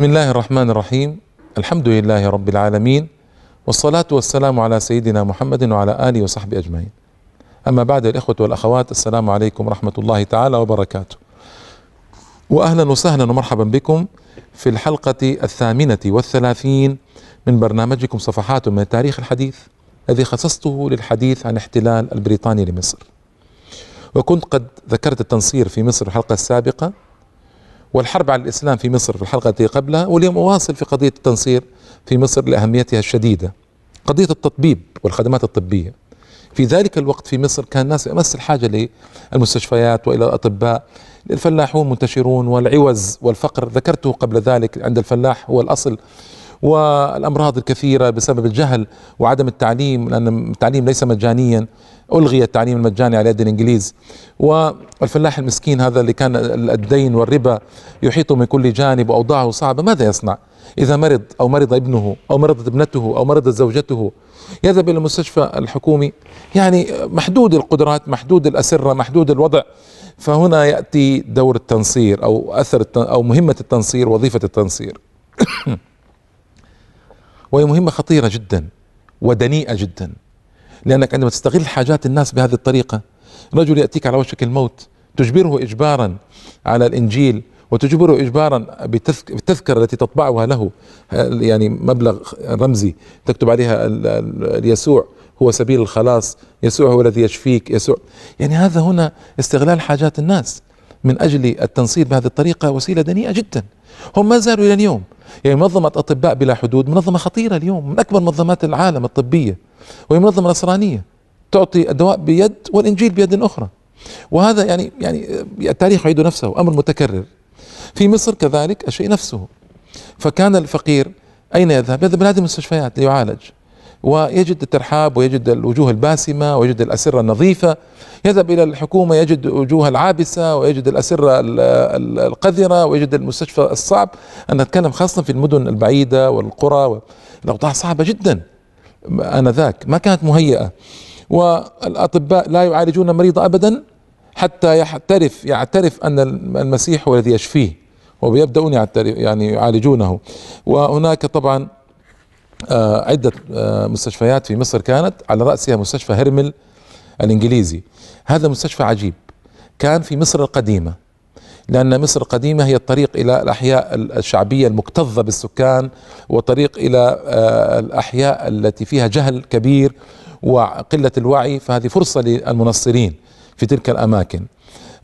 بسم الله الرحمن الرحيم الحمد لله رب العالمين والصلاة والسلام على سيدنا محمد وعلى آله وصحبه أجمعين أما بعد الإخوة والأخوات السلام عليكم ورحمة الله تعالى وبركاته وأهلا وسهلا ومرحبا بكم في الحلقة الثامنة والثلاثين من برنامجكم صفحات من التاريخ الحديث الذي خصصته للحديث عن احتلال البريطاني لمصر وكنت قد ذكرت التنصير في مصر الحلقة السابقة والحرب على الإسلام في مصر في الحلقة التي قبلها واليوم أواصل في قضية التنصير في مصر لأهميتها الشديدة قضية التطبيب والخدمات الطبية في ذلك الوقت في مصر كان الناس أمس الحاجة للمستشفيات وإلى الأطباء الفلاحون منتشرون والعوز والفقر ذكرته قبل ذلك عند الفلاح هو الأصل والأمراض الكثيرة بسبب الجهل وعدم التعليم لأن التعليم ليس مجانيا ألغي التعليم المجاني على يد الإنجليز والفلاح المسكين هذا اللي كان الدين والربا يحيطه من كل جانب وأوضاعه صعبة ماذا يصنع إذا مرض أو مرض ابنه أو مرضت ابنته أو مرضت زوجته يذهب إلى المستشفى الحكومي يعني محدود القدرات محدود الأسرة محدود الوضع فهنا يأتي دور التنصير أو أثر أو مهمة التنصير وظيفة التنصير وهي مهمة خطيرة جدا ودنيئة جدا لأنك عندما تستغل حاجات الناس بهذه الطريقة رجل يأتيك على وشك الموت تجبره إجبارا على الإنجيل وتجبره إجبارا بالتذكرة التي تطبعها له يعني مبلغ رمزي تكتب عليها يسوع هو سبيل الخلاص يسوع هو الذي يشفيك يسوع يعني هذا هنا استغلال حاجات الناس من أجل التنصير بهذه الطريقة وسيلة دنيئة جداً هم ما زالوا الى اليوم يعني منظمة أطباء بلا حدود منظمة خطيرة اليوم من أكبر منظمات العالم الطبية وهي منظمة نصرانية تعطي الدواء بيد والإنجيل بيد أخرى وهذا يعني يعني التاريخ يعيد نفسه أمر متكرر في مصر كذلك الشيء نفسه فكان الفقير أين يذهب؟ يذهب إلى هذه المستشفيات ليعالج ويجد الترحاب ويجد الوجوه الباسمة ويجد الأسرة النظيفة يذهب إلى الحكومة يجد وجوه العابسة ويجد الأسرة القذرة ويجد المستشفى الصعب أنا أتكلم خاصة في المدن البعيدة والقرى الأوضاع صعبة جدا آنذاك ما كانت مهيئة والأطباء لا يعالجون المريض أبدا حتى يعترف يعترف أن المسيح هو الذي يشفيه ويبدأون يعني يعالجونه وهناك طبعا آه، عدة آه، مستشفيات في مصر كانت على رأسها مستشفى هرمل الإنجليزي هذا مستشفى عجيب كان في مصر القديمة لأن مصر القديمة هي الطريق إلى الأحياء الشعبية المكتظة بالسكان وطريق إلى آه، الأحياء التي فيها جهل كبير وقلة الوعي فهذه فرصة للمنصرين في تلك الأماكن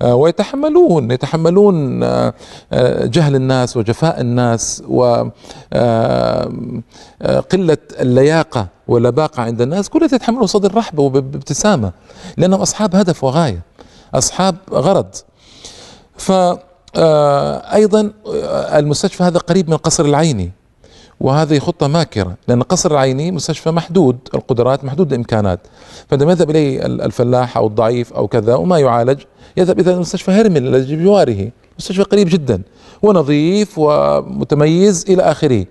آه، ويتحملون يتحملون آه، آه، جهل الناس وجفاء الناس وقلة اللياقة واللباقة عند الناس كلها تتحملوا صدر رحبة وبابتسامة لأنهم أصحاب هدف وغاية أصحاب غرض ف أيضا المستشفى هذا قريب من قصر العيني وهذه خطة ماكرة لأن قصر العيني مستشفى محدود القدرات محدود الإمكانات فعندما يذهب إليه الفلاح أو الضعيف أو كذا وما يعالج يذهب إلى مستشفى هرمل الذي بجواره مستشفى قريب جدا ونظيف ومتميز إلى آخره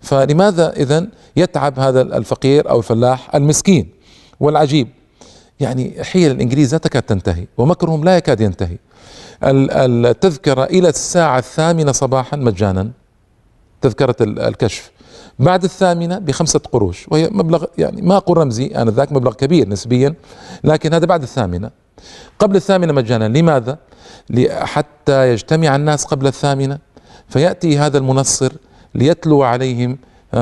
فلماذا إذا يتعب هذا الفقير أو الفلاح المسكين والعجيب يعني حيل الإنجليز لا تكاد تنتهي ومكرهم لا يكاد ينتهي التذكرة إلى الساعة الثامنة صباحا مجانا تذكرة الكشف بعد الثامنة بخمسة قروش وهي مبلغ يعني ما أقول رمزي أنا ذاك مبلغ كبير نسبيا لكن هذا بعد الثامنة قبل الثامنة مجانا لماذا؟ حتى يجتمع الناس قبل الثامنة فيأتي هذا المنصر ليتلو عليهم آه،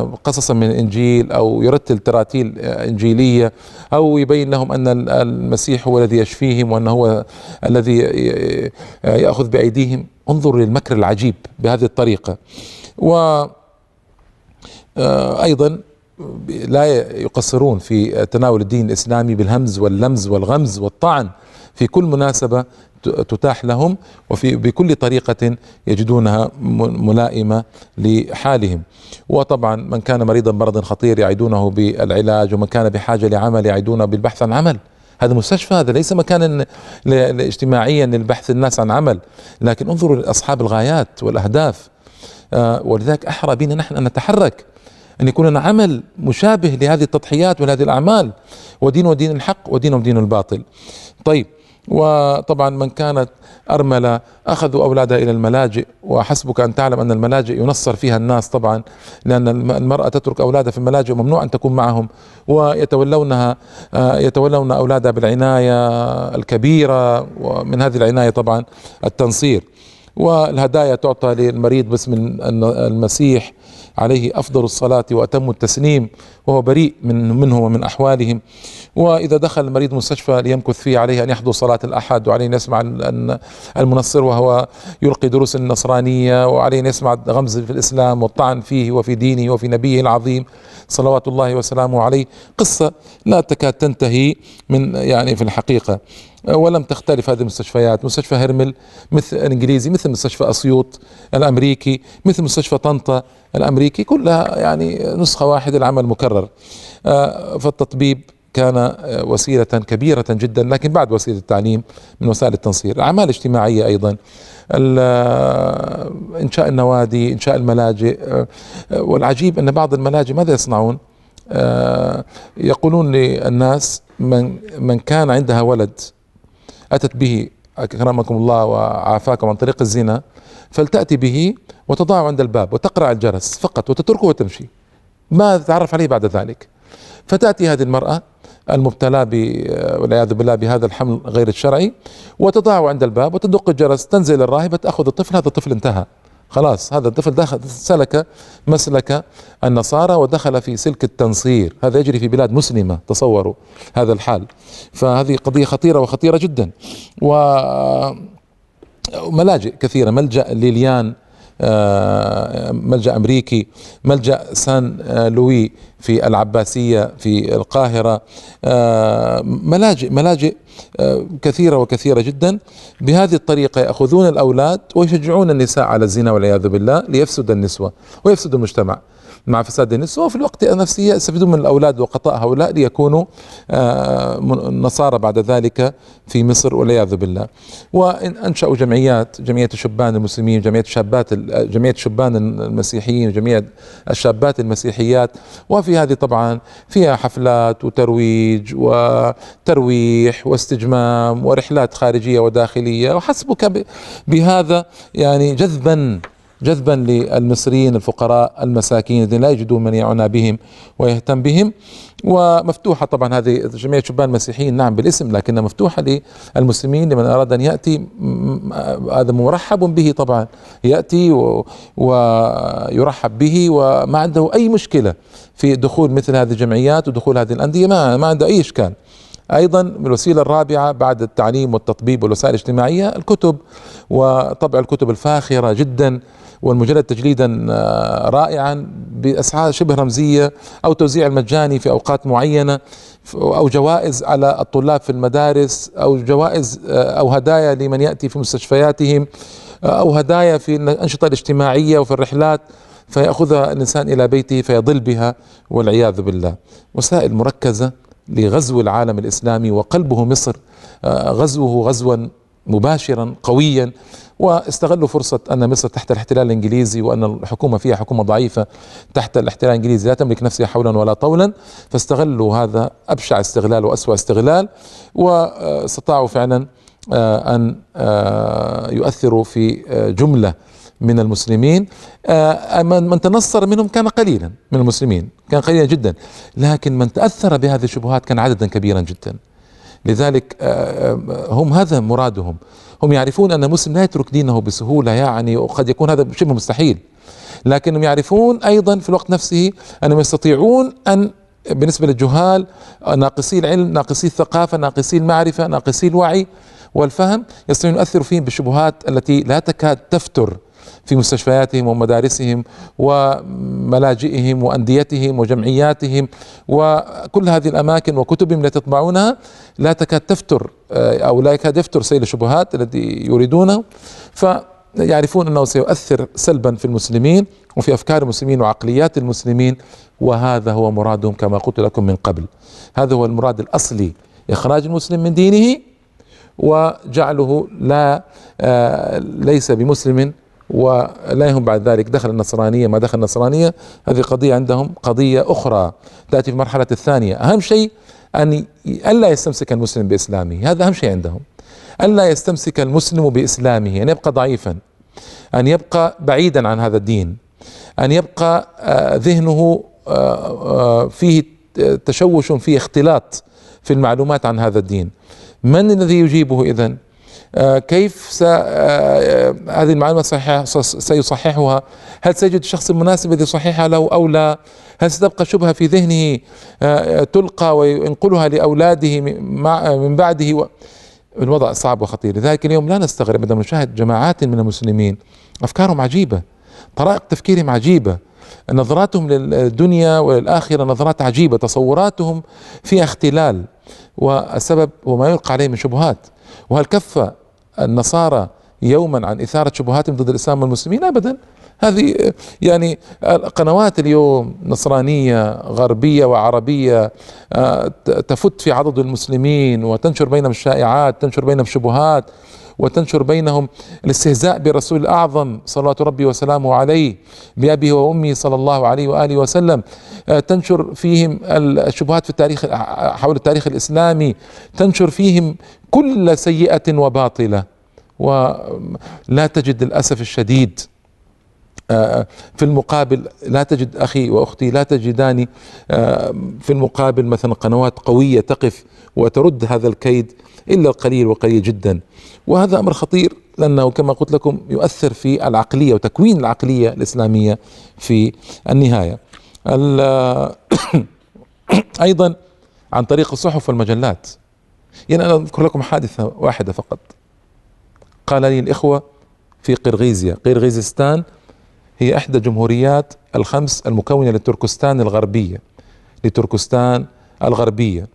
آه، قصصا من الإنجيل أو يرتل تراتيل آه، إنجيلية أو يبين لهم أن المسيح هو الذي يشفيهم وأنه هو الذي يأخذ بأيديهم انظر للمكر العجيب بهذه الطريقة و أيضا لا يقصرون في تناول الدين الإسلامي بالهمز واللمز والغمز والطعن في كل مناسبة تتاح لهم وفي بكل طريقة يجدونها ملائمة لحالهم وطبعا من كان مريضا مرض خطير يعيدونه بالعلاج ومن كان بحاجة لعمل يعيدونه بالبحث عن عمل هذا مستشفى هذا ليس مكانا اجتماعيا للبحث الناس عن عمل لكن انظروا لأصحاب الغايات والأهداف آه، ولذلك أحرى بنا نحن أن نتحرك أن يكون لنا عمل مشابه لهذه التضحيات ولهذه الأعمال ودين ودين الحق ودين ودين الباطل طيب وطبعا من كانت أرملة أخذوا أولادها إلى الملاجئ وحسبك أن تعلم أن الملاجئ ينصر فيها الناس طبعا لأن المرأة تترك أولادها في الملاجئ وممنوع أن تكون معهم ويتولونها آه، يتولون أولادها بالعناية الكبيرة ومن هذه العناية طبعا التنصير والهدايا تعطى للمريض باسم المسيح عليه أفضل الصلاة وأتم التسليم وهو بريء من منه ومن أحوالهم وإذا دخل المريض مستشفى ليمكث فيه عليه أن يحضر صلاة الأحد وعليه أن يسمع المنصر وهو يلقي دروس النصرانية وعليه أن يسمع غمز في الإسلام والطعن فيه وفي دينه وفي نبيه العظيم صلوات الله وسلامه عليه قصة لا تكاد تنتهي من يعني في الحقيقة ولم تختلف هذه المستشفيات مستشفى هرمل مثل الانجليزي مثل مستشفى اسيوط الامريكي مثل مستشفى طنطا الامريكي كلها يعني نسخه واحده العمل مكرر تتكرر آه، فالتطبيب كان آه، وسيلة كبيرة جدا لكن بعد وسيلة التعليم من وسائل التنصير الأعمال الاجتماعية أيضا آه، إنشاء النوادي إنشاء الملاجئ والعجيب أن بعض الملاجئ ماذا يصنعون يقولون للناس من, من كان عندها ولد أتت به أكرمكم الله وعافاكم عن طريق الزنا فلتأتي به وتضعه عند الباب وتقرع الجرس فقط وتتركه وتمشي ما تعرف عليه بعد ذلك فتأتي هذه المرأة المبتلى والعياذ بالله بهذا الحمل غير الشرعي وتضعه عند الباب وتدق الجرس تنزل الراهبة تأخذ الطفل هذا الطفل انتهى خلاص هذا الطفل دخل سلك مسلك النصارى ودخل في سلك التنصير هذا يجري في بلاد مسلمة تصوروا هذا الحال فهذه قضية خطيرة وخطيرة جدا و ملاجئ كثيرة ملجأ ليليان آه، ملجأ أمريكي ملجأ سان آه، لوي في العباسية في القاهرة آه، ملاجئ ملاجئ كثيرة وكثيرة جدا بهذه الطريقة يأخذون الأولاد ويشجعون النساء على الزنا والعياذ بالله ليفسد النسوة ويفسد المجتمع مع فساد النسوة وفي الوقت نفسه يستفيدون من الأولاد وقطاء هؤلاء ليكونوا آه، نصارى بعد ذلك في مصر والعياذ بالله وأنشأوا جمعيات جمعية الشبان المسلمين جمعية الشابات جمعية الشبان المسيحيين جمعية الشابات المسيحيات وفي هذه طبعا فيها حفلات وترويج وترويح واستجمام ورحلات خارجية وداخلية وحسبك بهذا يعني جذبا جذبا للمصريين الفقراء المساكين الذين لا يجدون من يعنى بهم ويهتم بهم ومفتوحة طبعا هذه جمعية شبان المسيحيين نعم بالاسم لكنها مفتوحة للمسلمين لمن أراد أن يأتي هذا مرحب به طبعا يأتي ويرحب به وما عنده أي مشكلة في دخول مثل هذه الجمعيات ودخول هذه الأندية ما, ما عنده أي إشكال ايضا الوسيله الرابعه بعد التعليم والتطبيب والوسائل الاجتماعيه الكتب وطبع الكتب الفاخره جدا والمجلد تجليدا آه، رائعا باسعار شبه رمزيه او توزيع المجاني في اوقات معينه او جوائز على الطلاب في المدارس او جوائز آه، او هدايا لمن ياتي في مستشفياتهم آه، او هدايا في الانشطه الاجتماعيه وفي الرحلات فياخذها الانسان الى بيته فيضل بها والعياذ بالله وسائل مركزه لغزو العالم الاسلامي وقلبه مصر غزوه غزوا مباشرا قويا واستغلوا فرصة أن مصر تحت الاحتلال الإنجليزي وأن الحكومة فيها حكومة ضعيفة تحت الاحتلال الإنجليزي لا تملك نفسها حولا ولا طولا فاستغلوا هذا أبشع استغلال وأسوأ استغلال واستطاعوا فعلا آه، أن آه، يؤثروا في آه، جملة من المسلمين من تنصر منهم كان قليلا من المسلمين كان قليلا جدا لكن من تأثر بهذه الشبهات كان عددا كبيرا جدا لذلك آه، آه، هم هذا مرادهم هم يعرفون أن مسلم لا يترك دينه بسهولة يعني وقد يكون هذا شبه مستحيل لكنهم يعرفون أيضا في الوقت نفسه أنهم يستطيعون أن بالنسبة للجهال ناقصي العلم ناقصي الثقافة ناقصي المعرفة ناقصي الوعي والفهم يستطيعون يؤثر فيهم بالشبهات التي لا تكاد تفتر في مستشفياتهم ومدارسهم وملاجئهم وانديتهم وجمعياتهم وكل هذه الاماكن وكتبهم التي يطبعونها لا تكاد تفتر آه، او لا يكاد يفتر سيل الشبهات الذي يريدونه ف يعرفون انه سيؤثر سلبا في المسلمين وفي افكار المسلمين وعقليات المسلمين وهذا هو مرادهم كما قلت لكم من قبل هذا هو المراد الاصلي اخراج المسلم من دينه وجعله لا آه، ليس بمسلم ولا يهم بعد ذلك دخل النصرانية ما دخل النصرانية هذه قضية عندهم قضية أخرى تأتي في المرحلة الثانية أهم شيء أن ألا يستمسك المسلم بإسلامه هذا أهم شيء عندهم ألا يستمسك المسلم بإسلامه أن يبقى ضعيفا أن يبقى بعيدا عن هذا الدين أن يبقى آه، ذهنه آه، آه، فيه تشوش فيه اختلاط في المعلومات عن هذا الدين من الذي يجيبه إذن آه، كيف س... آه، آه، هذه المعلومة صحيحة سيصححها هل سيجد الشخص المناسب الذي يصححها له أو لا هل ستبقى شبهة في ذهنه تلقى وينقلها لأولاده من بعده الوضع صعب وخطير لذلك اليوم لا نستغرب عندما نشاهد جماعات من المسلمين أفكارهم عجيبة طرائق تفكيرهم عجيبة نظراتهم للدنيا وللآخرة نظرات عجيبة تصوراتهم فيها اختلال والسبب هو ما يلقى عليه من شبهات وهل كفى النصارى يوما عن إثارة شبهاتهم ضد الإسلام والمسلمين أبدا هذه يعني قنوات اليوم نصرانية غربية وعربية آه، تفت في عضد المسلمين وتنشر بينهم الشائعات تنشر بينهم شبهات وتنشر بينهم الاستهزاء برسول الأعظم صلوات ربي وسلامه عليه بأبيه وأمه صلى الله عليه وآله وسلم آه، تنشر فيهم الشبهات في التاريخ آه، حول التاريخ الإسلامي تنشر فيهم كل سيئة وباطلة ولا تجد للأسف الشديد آه، في المقابل لا تجد اخي واختي لا تجدان في المقابل مثلا قنوات قويه تقف وترد هذا الكيد إلا القليل وقليل جدا وهذا أمر خطير لأنه كما قلت لكم يؤثر في العقلية وتكوين العقلية الإسلامية في النهاية أيضا عن طريق الصحف والمجلات يعني أنا أذكر لكم حادثة واحدة فقط قال لي الإخوة في قرغيزيا قرغيزستان هي إحدى الجمهوريات الخمس المكونة لتركستان الغربية لتركستان الغربية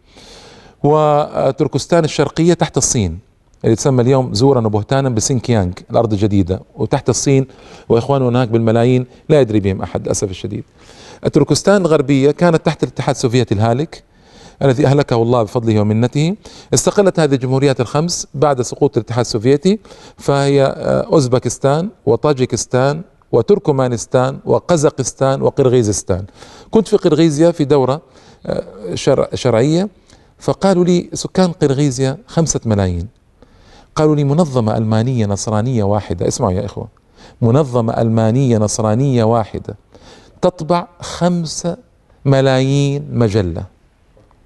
وتركستان الشرقية تحت الصين اللي تسمى اليوم زورا وبهتانا بسينكيانغ الأرض الجديدة وتحت الصين وإخواننا هناك بالملايين لا يدري بهم أحد للأسف الشديد تركستان الغربية كانت تحت الاتحاد السوفيتي الهالك الذي أهلكه الله بفضله ومنته استقلت هذه الجمهوريات الخمس بعد سقوط الاتحاد السوفيتي فهي آه، أوزبكستان وطاجكستان وتركمانستان وقزقستان وقرغيزستان كنت في قرغيزيا في دورة آه، شرعية فقالوا لي سكان قرغيزيا خمسة ملايين قالوا لي منظمة ألمانية نصرانية واحدة اسمعوا يا إخوة منظمة ألمانية نصرانية واحدة تطبع خمسة ملايين مجلة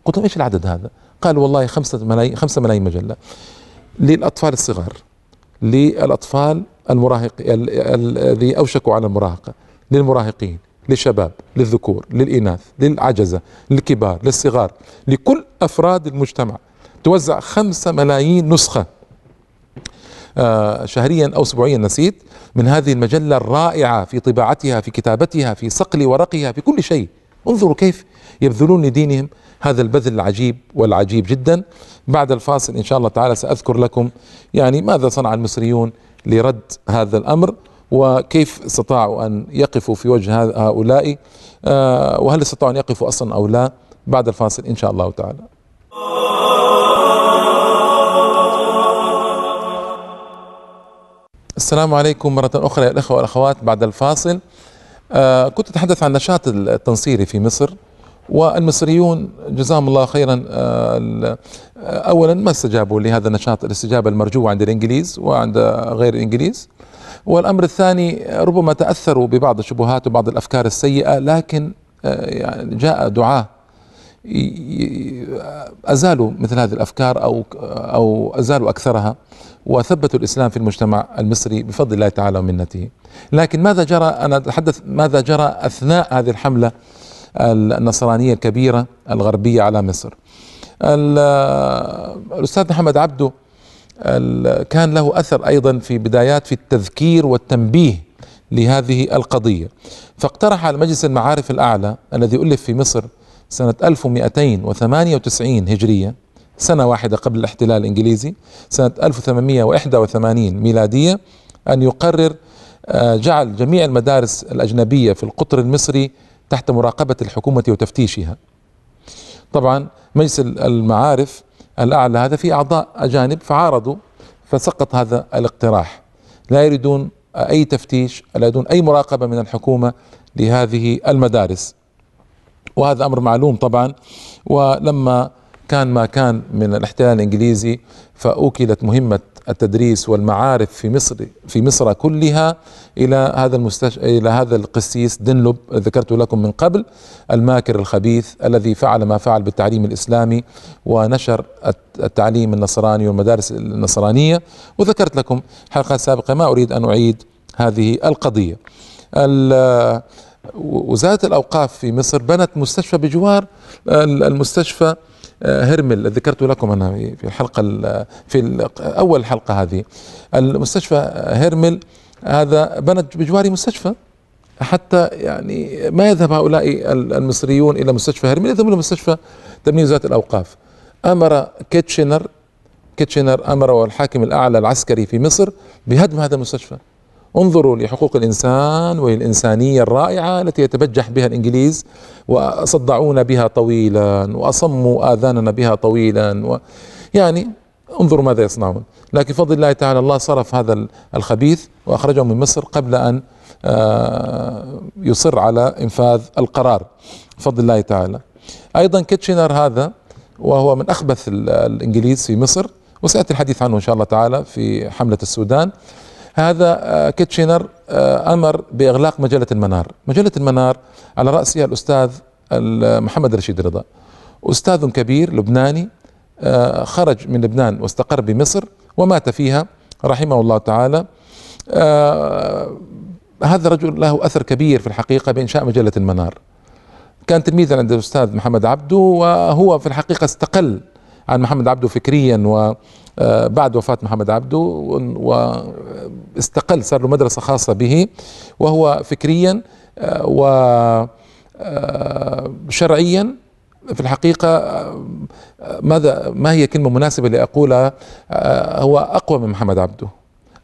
قلت لهم إيش العدد هذا قالوا والله خمسة ملايين, خمسة ملايين مجلة للأطفال الصغار للأطفال المراهق الذي أوشكوا على المراهقة للمراهقين للشباب للذكور للإناث للعجزة للكبار للصغار لكل أفراد المجتمع توزع خمسة ملايين نسخة آه، شهريا أو أسبوعيا نسيت من هذه المجلة الرائعة في طباعتها في كتابتها في صقل ورقها في كل شيء انظروا كيف يبذلون لدينهم هذا البذل العجيب والعجيب جدا بعد الفاصل إن شاء الله تعالى سأذكر لكم يعني ماذا صنع المصريون لرد هذا الأمر وكيف استطاعوا أن يقفوا في وجه هؤلاء آه، وهل استطاعوا أن يقفوا أصلا أو لا بعد الفاصل إن شاء الله تعالى السلام عليكم مرة أخرى يا الأخوة والأخوات بعد الفاصل آه كنت أتحدث عن النشاط التنصيري في مصر والمصريون جزاهم الله خيرا آه، آه، أولا ما استجابوا لهذا النشاط الاستجابة المرجوة عند الإنجليز وعند غير الإنجليز والأمر الثاني ربما تأثروا ببعض الشبهات وبعض الأفكار السيئة لكن آه، يعني جاء دعاة أزالوا مثل هذه الأفكار أو أو أزالوا أكثرها وثبتوا الإسلام في المجتمع المصري بفضل الله تعالى ومنته لكن ماذا جرى أنا أتحدث ماذا جرى أثناء هذه الحملة النصرانية الكبيرة الغربية على مصر آه، الأستاذ محمد عبده كان له اثر ايضا في بدايات في التذكير والتنبيه لهذه القضيه فاقترح على مجلس المعارف الاعلى الذي الف في مصر سنه 1298 هجريه سنه واحده قبل الاحتلال الانجليزي سنه 1881 ميلاديه ان يقرر آه، جعل جميع المدارس الاجنبيه في القطر المصري تحت مراقبه الحكومه وتفتيشها طبعا مجلس المعارف الأعلى هذا في أعضاء أجانب فعارضوا فسقط هذا الاقتراح لا يريدون أي تفتيش لا يريدون أي مراقبة من الحكومة لهذه المدارس وهذا أمر معلوم طبعا ولما كان ما كان من الاحتلال الانجليزي فاوكلت مهمه التدريس والمعارف في مصر في مصر كلها الى هذا المستش... الى هذا القسيس دنلوب ذكرت لكم من قبل الماكر الخبيث الذي فعل ما فعل بالتعليم الاسلامي ونشر التعليم النصراني والمدارس النصرانيه وذكرت لكم حلقات سابقه ما اريد ان اعيد هذه القضيه. وزاره الاوقاف في مصر بنت مستشفى بجوار المستشفى آه، هرمل ذكرت لكم أنا في الحلقة في أول الحلقة هذه المستشفى هرمل هذا بنت بجواره مستشفى حتى يعني ما يذهب هؤلاء المصريون إلى مستشفى هرمل يذهبون إلى مستشفى تمنيع ذات الأوقاف أمر كيتشنر كيتشنر أمر والحاكم الأعلى العسكري في مصر بهدم هذا المستشفى انظروا لحقوق الانسان وللانسانيه الرائعه التي يتبجح بها الانجليز وصدعونا بها طويلا واصموا اذاننا بها طويلا و يعني انظروا ماذا يصنعون لكن فضل الله تعالى الله صرف هذا الخبيث واخرجه من مصر قبل ان آه، يصر على انفاذ القرار بفضل الله تعالى ايضا كيتشنر هذا وهو من اخبث الانجليز في مصر وسياتي الحديث عنه ان شاء الله تعالى في حمله السودان هذا آه، كيتشينر آه، امر باغلاق مجله المنار مجله المنار على راسها الاستاذ محمد رشيد رضا استاذ كبير لبناني آه، خرج من لبنان واستقر بمصر ومات فيها رحمه الله تعالى هذا الرجل له اثر كبير في الحقيقه بانشاء مجله المنار كان تلميذا عند الاستاذ محمد عبده وهو في الحقيقه استقل عن محمد عبده فكريا وبعد وفاه محمد عبده و استقل صار له مدرسة خاصة به وهو فكريا آه، و آه، شرعيا في الحقيقة آه، ماذا ما هي كلمة مناسبة لأقولها هو أقوى من محمد عبده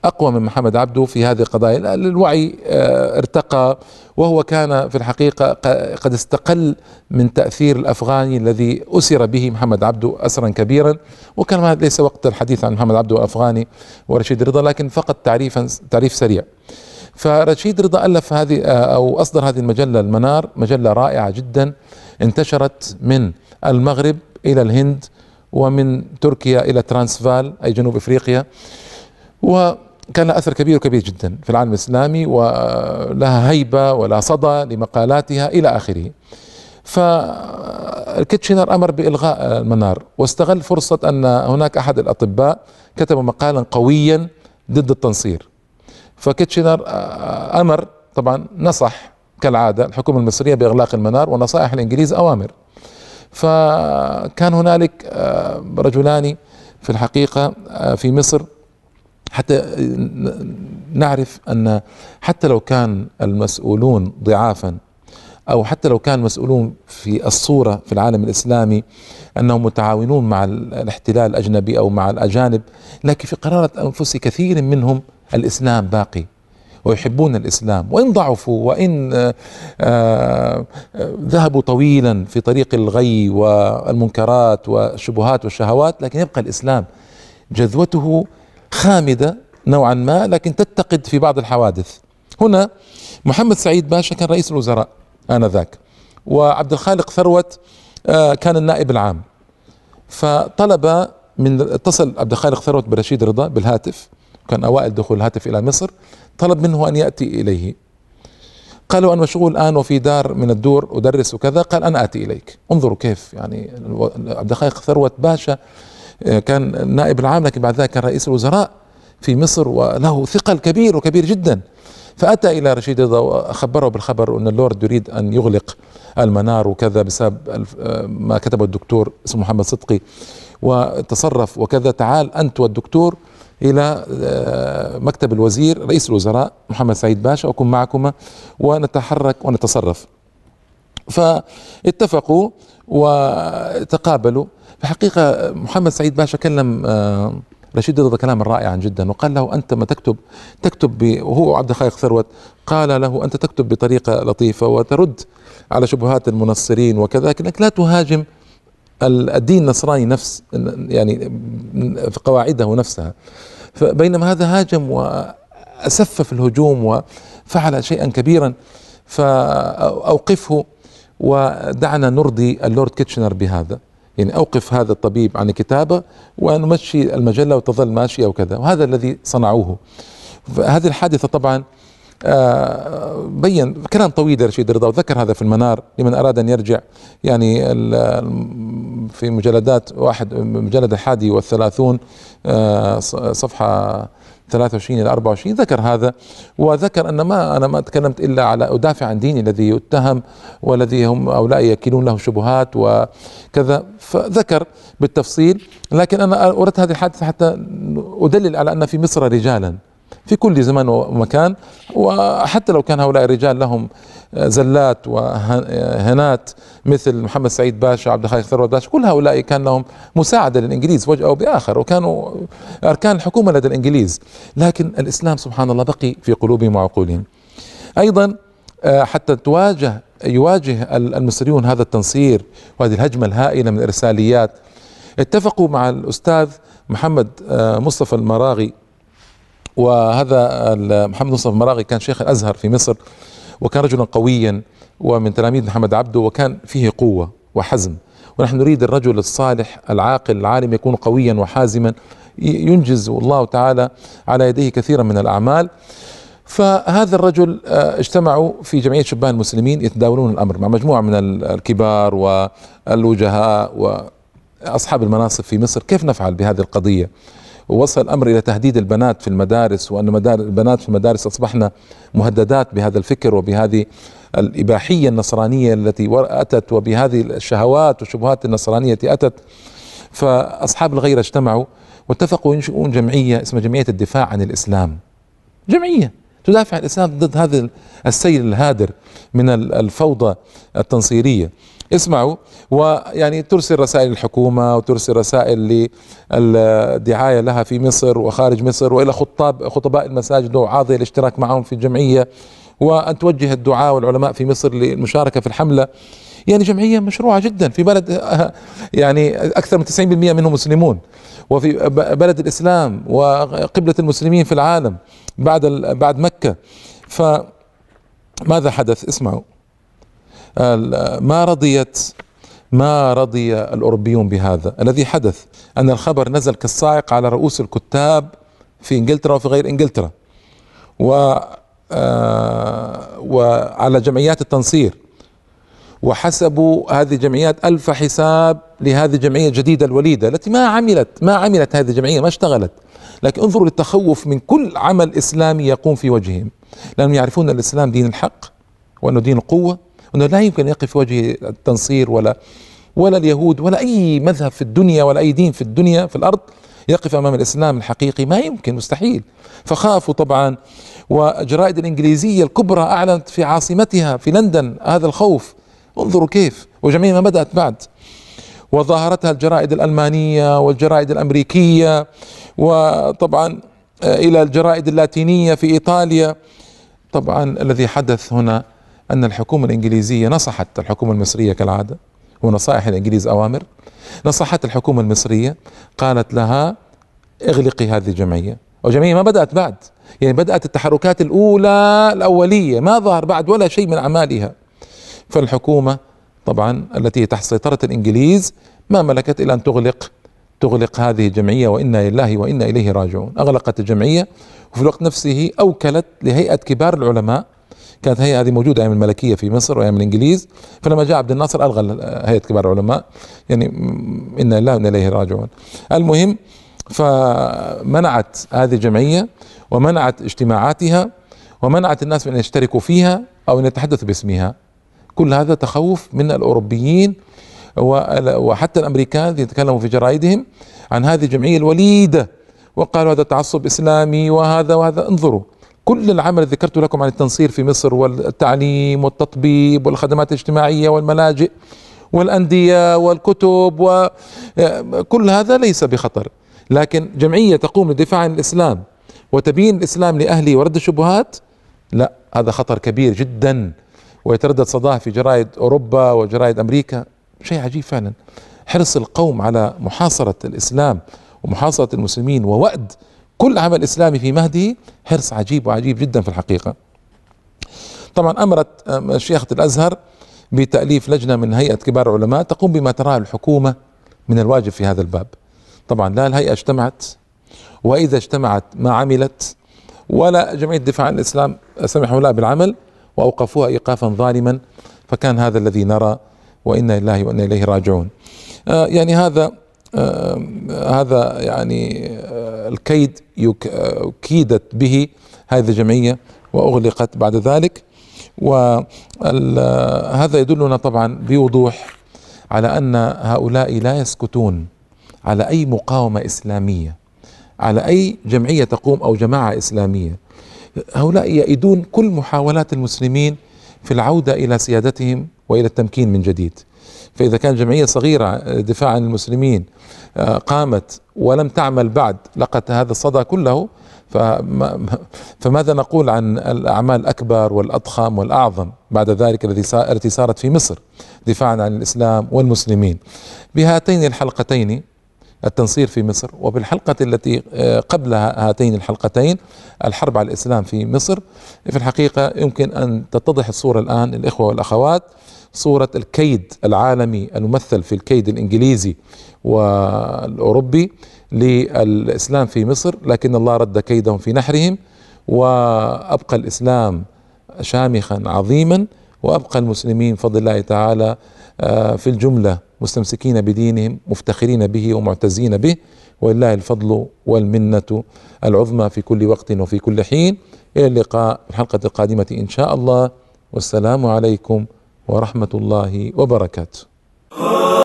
أقوى من محمد عبده في هذه القضايا الوعي آه، ارتقى وهو كان في الحقيقة قد استقل من تأثير الأفغاني الذي أسر به محمد عبده أسرا كبيرا وكان ليس وقت الحديث عن محمد عبده الأفغاني ورشيد رضا لكن فقط تعريفا تعريف سريع فرشيد رضا ألف هذه آه، أو أصدر هذه المجلة المنار مجلة رائعة جدا انتشرت من المغرب إلى الهند ومن تركيا إلى ترانسفال أي جنوب إفريقيا و كان لها أثر كبير وكبير جدا في العالم الإسلامي ولها هيبة ولا صدى لمقالاتها إلى آخره فالكيتشنر امر بالغاء المنار واستغل فرصه ان هناك احد الاطباء كتب مقالا قويا ضد التنصير فكيتشنر امر طبعا نصح كالعاده الحكومه المصريه باغلاق المنار ونصائح الانجليز اوامر فكان هنالك رجلان في الحقيقه في مصر حتى نعرف أن حتى لو كان المسؤولون ضعافا أو حتى لو كان مسؤولون في الصورة في العالم الإسلامي أنهم متعاونون مع الاحتلال الأجنبي أو مع الأجانب لكن في قرارة أنفس كثير منهم الإسلام باقي ويحبون الإسلام وإن ضعفوا وإن آآ آه، آآ آه، ذهبوا طويلا في طريق الغي والمنكرات والشبهات والشهوات لكن يبقى الإسلام جذوته خامدة نوعا ما لكن تتقد في بعض الحوادث هنا محمد سعيد باشا كان رئيس الوزراء آنذاك وعبد الخالق ثروت آه، كان النائب العام فطلب من اتصل عبد الخالق ثروت برشيد رضا بالهاتف كان اوائل دخول الهاتف الى مصر طلب منه ان ياتي اليه قالوا انا مشغول الان وفي دار من الدور ادرس وكذا قال انا اتي اليك انظروا كيف يعني عبد الخالق ثروت باشا آه، كان نائب العام لكن بعد ذلك كان رئيس الوزراء في مصر وله ثقل كبير وكبير جدا فأتى إلى رشيد رضا واخبره بالخبر أن اللورد يريد أن يغلق المنار وكذا بسبب آه، ما كتبه الدكتور اسمه محمد صدقي وتصرف وكذا تعال أنت والدكتور إلى آه، مكتب الوزير رئيس الوزراء محمد سعيد باشا أكون معكما ونتحرك ونتصرف فاتفقوا وتقابلوا في الحقيقة محمد سعيد باشا كلم آه، رشيد رضا كلاما رائعا جدا وقال له أنت ما تكتب تكتب وهو عبد الخالق ثروت قال له أنت تكتب بطريقة لطيفة وترد على شبهات المنصرين وكذا لكنك لا تهاجم الدين النصراني نفس يعني في قواعده نفسها فبينما هذا هاجم وأسف الهجوم وفعل شيئا كبيرا فأوقفه ودعنا نرضي اللورد كيتشنر بهذا يعني أوقف هذا الطبيب عن الكتابة ونمشي المجلة وتظل ماشية وكذا وهذا الذي صنعوه هذه الحادثة طبعا آه، بين كلام طويل لرشيد رضا وذكر هذا في المنار لمن أراد أن يرجع يعني في مجلدات واحد مجلد الحادي والثلاثون آه، صفحة 23 إلى 24 ذكر هذا وذكر أن ما أنا ما تكلمت إلا على أدافع عن ديني الذي يتهم والذي هم هؤلاء يكيلون له شبهات وكذا فذكر بالتفصيل لكن أنا أردت هذه الحادثة حتى أدلل على أن في مصر رجالا في كل زمان ومكان وحتى لو كان هؤلاء الرجال لهم آه، زلات وهنات مثل محمد سعيد باشا عبد الخالق ثروت باشا كل هؤلاء كان لهم مساعدة للإنجليز وجه أو بآخر وكانوا أركان الحكومة لدى الإنجليز لكن الإسلام سبحان الله بقي في قلوبهم وعقولهم أيضا آه، حتى تواجه يواجه المصريون هذا التنصير وهذه الهجمة الهائلة من الإرساليات اتفقوا مع الأستاذ محمد آه، مصطفى المراغي وهذا محمد مصطفى مراغي كان شيخ الازهر في مصر وكان رجلا قويا ومن تلاميذ محمد عبده وكان فيه قوه وحزم ونحن نريد الرجل الصالح العاقل العالم يكون قويا وحازما ينجز الله تعالى على يديه كثيرا من الاعمال فهذا الرجل آه، اجتمعوا في جمعيه شبان المسلمين يتداولون الامر مع مجموعه من الكبار والوجهاء واصحاب المناصب في مصر كيف نفعل بهذه القضيه؟ ووصل الأمر إلى تهديد البنات في المدارس وأن البنات في المدارس أصبحنا مهددات بهذا الفكر وبهذه الإباحية النصرانية التي أتت وبهذه الشهوات والشبهات النصرانية التي أتت فأصحاب الغيرة اجتمعوا واتفقوا ينشئون جمعية اسمها جمعية الدفاع عن الإسلام جمعية تدافع الإسلام ضد هذا السيل الهادر من الفوضى التنصيرية اسمعوا ويعني ترسل رسائل الحكومة وترسل رسائل للدعاية لها في مصر وخارج مصر وإلى خطاب خطباء المساجد وعاضي الاشتراك معهم في الجمعية وأن توجه الدعاة والعلماء في مصر للمشاركة في الحملة يعني جمعية مشروعة جدا في بلد يعني أكثر من 90% منهم مسلمون وفي بلد الإسلام وقبلة المسلمين في العالم بعد بعد مكة فماذا حدث اسمعوا ما رضيت ما رضي الأوروبيون بهذا الذي حدث أن الخبر نزل كالصاعق على رؤوس الكتاب في إنجلترا وفي غير إنجلترا و آه، وعلى جمعيات التنصير وحسبوا هذه الجمعيات ألف حساب لهذه الجمعية الجديدة الوليدة التي ما عملت ما عملت هذه الجمعية ما اشتغلت لكن انظروا للتخوف من كل عمل إسلامي يقوم في وجههم لأنهم يعرفون الإسلام دين الحق وأنه دين القوة أنه لا يمكن يقف في وجه التنصير ولا ولا اليهود ولا أي مذهب في الدنيا ولا أي دين في الدنيا في الأرض يقف امام الاسلام الحقيقي ما يمكن مستحيل فخافوا طبعا والجرائد الانجليزيه الكبرى اعلنت في عاصمتها في لندن هذا الخوف انظروا كيف وجميع ما بدات بعد وظاهرتها الجرائد الالمانيه والجرائد الامريكيه وطبعا آه، الى الجرائد اللاتينيه في ايطاليا طبعا الذي حدث هنا أن الحكومة الإنجليزية نصحت الحكومة المصرية كالعادة ونصائح الإنجليز أوامر نصحت الحكومة المصرية قالت لها اغلقي هذه الجمعية والجمعية ما بدأت بعد يعني بدأت التحركات الأولى الأولية ما ظهر بعد ولا شيء من أعمالها فالحكومة طبعا التي تحت سيطرة الإنجليز ما ملكت إلا أن تغلق تغلق هذه الجمعية وإنا لله وإنا إليه راجعون أغلقت الجمعية وفي الوقت نفسه أوكلت لهيئة كبار العلماء كانت هي هذه موجوده ايام الملكيه في مصر وايام الانجليز فلما جاء عبد الناصر الغى هيئه كبار العلماء يعني انا لله وانا اليه راجعون المهم فمنعت هذه الجمعيه ومنعت اجتماعاتها ومنعت الناس من ان يشتركوا فيها او ان يتحدثوا باسمها كل هذا تخوف من الاوروبيين وحتى الامريكان يتكلموا في جرائدهم عن هذه الجمعيه الوليده وقالوا هذا تعصب اسلامي وهذا وهذا انظروا كل العمل اللي ذكرته لكم عن التنصير في مصر والتعليم والتطبيب والخدمات الاجتماعية والملاجئ والأندية والكتب وكل هذا ليس بخطر لكن جمعية تقوم للدفاع عن الإسلام وتبيين الإسلام لأهله ورد الشبهات لا هذا خطر كبير جدا ويتردد صداه في جرائد أوروبا وجرائد أمريكا شيء عجيب فعلا حرص القوم على محاصرة الإسلام ومحاصرة المسلمين ووأد كل عمل إسلامي في مهده حرص عجيب وعجيب جدا في الحقيقة طبعا أمرت شيخة الأزهر بتأليف لجنة من هيئة كبار العلماء تقوم بما تراه الحكومة من الواجب في هذا الباب طبعا لا الهيئة اجتمعت وإذا اجتمعت ما عملت ولا جمعية الدفاع عن الإسلام سمحوا لها بالعمل وأوقفوها إيقافا ظالما فكان هذا الذي نرى وإنا لله وإنا إليه راجعون آه، يعني هذا آه، هذا يعني آه، الكيد آه، كيدت به هذه الجمعية وأغلقت بعد ذلك وهذا يدلنا طبعا بوضوح على أن هؤلاء لا يسكتون على أي مقاومة إسلامية على أي جمعية تقوم أو جماعة إسلامية هؤلاء يأيدون كل محاولات المسلمين في العودة إلى سيادتهم وإلى التمكين من جديد فإذا كان جمعية صغيرة آه، دفاع عن المسلمين آه، قامت ولم تعمل بعد لقت هذا الصدى كله فما فماذا نقول عن الأعمال الأكبر والأضخم والأعظم بعد ذلك التي صارت في مصر دفاعا عن الإسلام والمسلمين بهاتين الحلقتين التنصير في مصر وبالحلقة التي آه، قبل هاتين الحلقتين الحرب على الإسلام في مصر في الحقيقة يمكن أن تتضح الصورة الآن الإخوة والأخوات صورة الكيد العالمي الممثل في الكيد الإنجليزي والأوروبي للإسلام في مصر لكن الله رد كيدهم في نحرهم وأبقى الإسلام شامخا عظيما وأبقى المسلمين بفضل الله تعالى آه، في الجملة مستمسكين بدينهم مفتخرين به ومعتزين به ولله الفضل والمنة العظمى في كل وقت وفي كل حين إلى اللقاء في الحلقة القادمة إن شاء الله والسلام عليكم ورحمه الله وبركاته